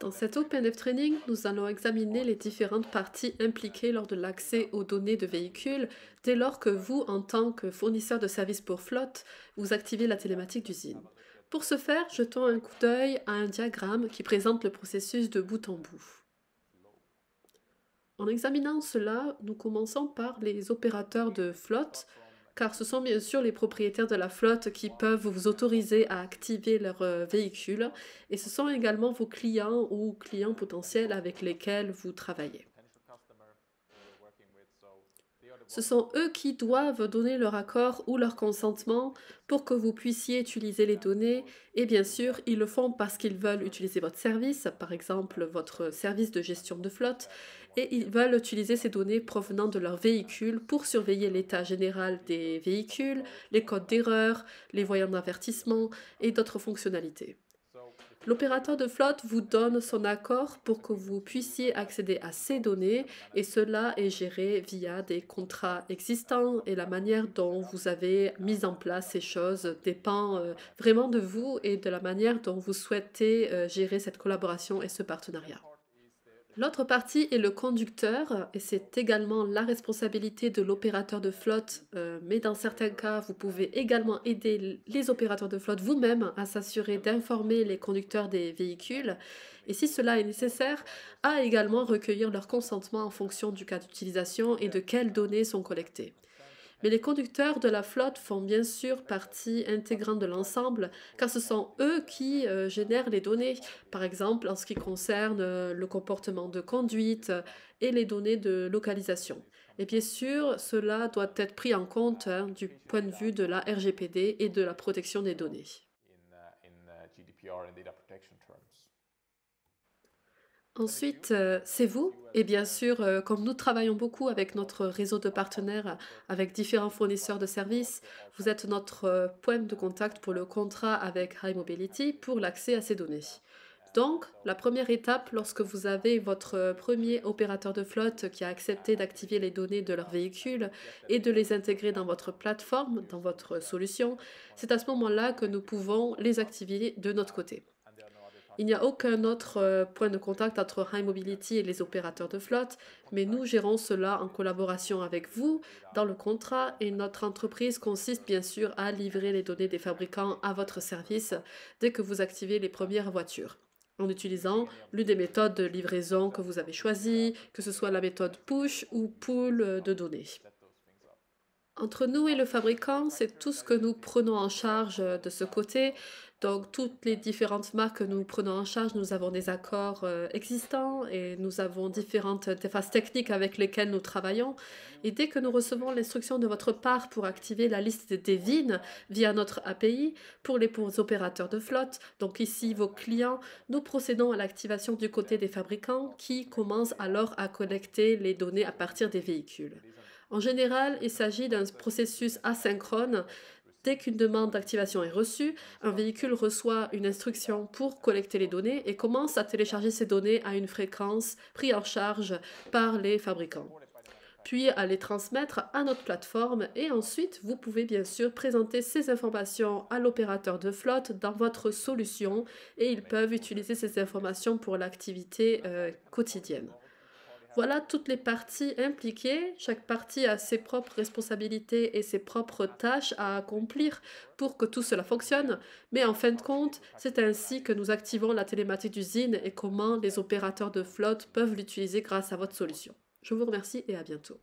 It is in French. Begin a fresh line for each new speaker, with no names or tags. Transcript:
Dans cet OpenF Training, nous allons examiner les différentes parties impliquées lors de l'accès aux données de véhicules dès lors que vous, en tant que fournisseur de services pour flotte, vous activez la télématique d'usine. Pour ce faire, jetons un coup d'œil à un diagramme qui présente le processus de bout en bout. En examinant cela, nous commençons par les opérateurs de flotte, car ce sont bien sûr les propriétaires de la flotte qui peuvent vous autoriser à activer leur euh, véhicule et ce sont également vos clients ou clients potentiels avec lesquels vous travaillez. Ce sont eux qui doivent donner leur accord ou leur consentement pour que vous puissiez utiliser les données. Et bien sûr, ils le font parce qu'ils veulent utiliser votre service, par exemple votre service de gestion de flotte, et ils veulent utiliser ces données provenant de leur véhicules pour surveiller l'état général des véhicules, les codes d'erreur, les voyants d'avertissement et d'autres fonctionnalités. L'opérateur de flotte vous donne son accord pour que vous puissiez accéder à ces données et cela est géré via des contrats existants et la manière dont vous avez mis en place ces choses dépend euh, vraiment de vous et de la manière dont vous souhaitez euh, gérer cette collaboration et ce partenariat. L'autre partie est le conducteur, et c'est également la responsabilité de l'opérateur de flotte, euh, mais dans certains cas, vous pouvez également aider les opérateurs de flotte vous-même à s'assurer d'informer les conducteurs des véhicules, et si cela est nécessaire, à également recueillir leur consentement en fonction du cas d'utilisation et de quelles données sont collectées. Mais les conducteurs de la flotte font bien sûr partie intégrante de l'ensemble, car ce sont eux qui euh, génèrent les données, par exemple en ce qui concerne euh, le comportement de conduite et les données de localisation. Et bien sûr, cela doit être pris en compte hein, du point de vue de la RGPD et de la protection des données. Uh, uh, Ensuite, euh, c'est vous. Et bien sûr, euh, comme nous travaillons beaucoup avec notre réseau de partenaires, avec différents fournisseurs de services, vous êtes notre euh, point de contact pour le contrat avec High Mobility pour l'accès à ces données. Donc, la première étape, lorsque vous avez votre premier opérateur de flotte qui a accepté d'activer les données de leur véhicule et de les intégrer dans votre plateforme, dans votre solution, c'est à ce moment-là que nous pouvons les activer de notre côté. Il n'y a aucun autre euh, point de contact entre High Mobility et les opérateurs de flotte, mais nous gérons cela en collaboration avec vous dans le contrat et notre entreprise consiste bien sûr à livrer les données des fabricants à votre service dès que vous activez les premières voitures en utilisant l'une des méthodes de livraison que vous avez choisies, que ce soit la méthode push ou pull de données. Entre nous et le fabricant, c'est tout ce que nous prenons en charge euh, de ce côté. Donc toutes les différentes marques que nous prenons en charge, nous avons des accords euh, existants et nous avons différentes phases techniques avec lesquelles nous travaillons. Et dès que nous recevons l'instruction de votre part pour activer la liste des vignes via notre API pour les opérateurs de flotte, donc ici vos clients, nous procédons à l'activation du côté des fabricants qui commencent alors à collecter les données à partir des véhicules. En général, il s'agit d'un processus asynchrone. Dès qu'une demande d'activation est reçue, un véhicule reçoit une instruction pour collecter les données et commence à télécharger ces données à une fréquence prise en charge par les fabricants puis à les transmettre à notre plateforme et ensuite vous pouvez bien sûr présenter ces informations à l'opérateur de flotte dans votre solution et ils peuvent utiliser ces informations pour l'activité euh, quotidienne. Voilà toutes les parties impliquées. Chaque partie a ses propres responsabilités et ses propres tâches à accomplir pour que tout cela fonctionne. Mais en fin de compte, c'est ainsi que nous activons la télématique d'usine et comment les opérateurs de flotte peuvent l'utiliser grâce à votre solution. Je vous remercie et à bientôt.